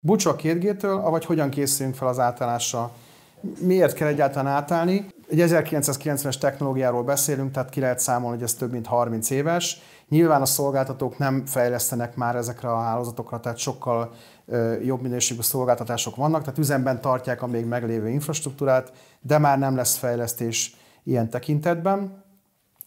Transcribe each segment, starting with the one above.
Bucsó a 2 avagy hogyan készüljünk fel az átállásra? Miért kell egyáltalán átállni? Egy 1990-es technológiáról beszélünk, tehát ki lehet számolni, hogy ez több mint 30 éves. Nyilván a szolgáltatók nem fejlesztenek már ezekre a hálózatokra, tehát sokkal jobb minőségű szolgáltatások vannak, tehát üzemben tartják a még meglévő infrastruktúrát, de már nem lesz fejlesztés ilyen tekintetben,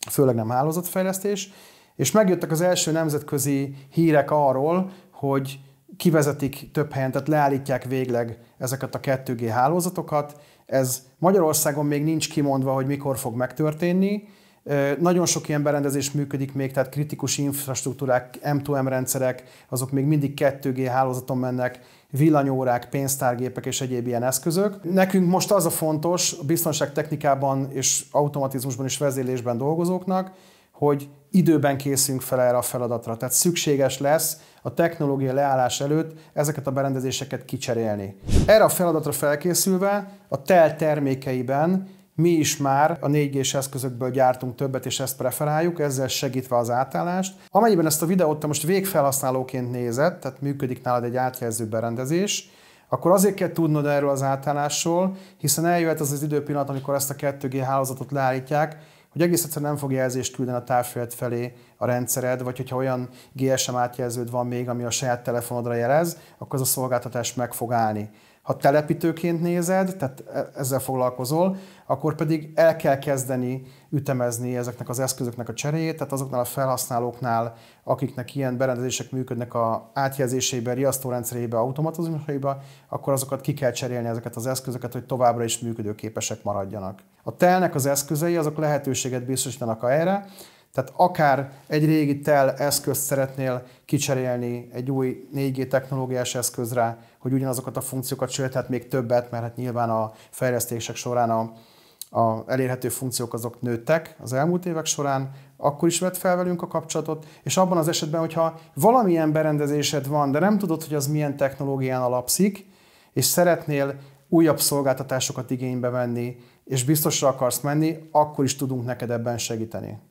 főleg nem hálózatfejlesztés. És megjöttek az első nemzetközi hírek arról, hogy kivezetik több helyen, tehát leállítják végleg ezeket a 2G hálózatokat. Ez Magyarországon még nincs kimondva, hogy mikor fog megtörténni. Nagyon sok ilyen berendezés működik még, tehát kritikus infrastruktúrák, M2M rendszerek, azok még mindig 2G hálózaton mennek, villanyórák, pénztárgépek és egyéb ilyen eszközök. Nekünk most az a fontos, a technikában és automatizmusban és vezérlésben dolgozóknak, hogy időben készünk fel erre a feladatra. Tehát szükséges lesz a technológia leállás előtt ezeket a berendezéseket kicserélni. Erre a feladatra felkészülve a TEL termékeiben mi is már a 4G-s eszközökből gyártunk többet, és ezt preferáljuk, ezzel segítve az átállást. Amennyiben ezt a videót te most végfelhasználóként nézed, tehát működik nálad egy átjelző berendezés, akkor azért kell tudnod erről az átállásról, hiszen eljöhet az az időpillanat, amikor ezt a 2G hálózatot leállítják, hogy egész egyszerűen nem fog jelzést küldeni a távfélet felé a rendszered, vagy hogyha olyan GSM átjelződ van még, ami a saját telefonodra jelez, akkor az a szolgáltatás meg fog állni. Ha telepítőként nézed, tehát e, ezzel foglalkozol, akkor pedig el kell kezdeni ütemezni ezeknek az eszközöknek a cseréjét, tehát azoknál a felhasználóknál, akiknek ilyen berendezések működnek a átjelzésébe, riasztórendszerébe, automatizmusaiba, akkor azokat ki kell cserélni ezeket az eszközöket, hogy továbbra is működőképesek maradjanak. A telnek az eszközei azok lehetőséget biztosítanak erre, tehát akár egy régi TEL eszközt szeretnél kicserélni egy új 4G technológiás eszközre, hogy ugyanazokat a funkciókat, sőt, hát még többet, mert hát nyilván a fejlesztések során a, a elérhető funkciók azok nőttek az elmúlt évek során, akkor is vett fel velünk a kapcsolatot, és abban az esetben, hogyha valamilyen berendezésed van, de nem tudod, hogy az milyen technológián alapszik, és szeretnél újabb szolgáltatásokat igénybe venni, és biztosra akarsz menni, akkor is tudunk neked ebben segíteni.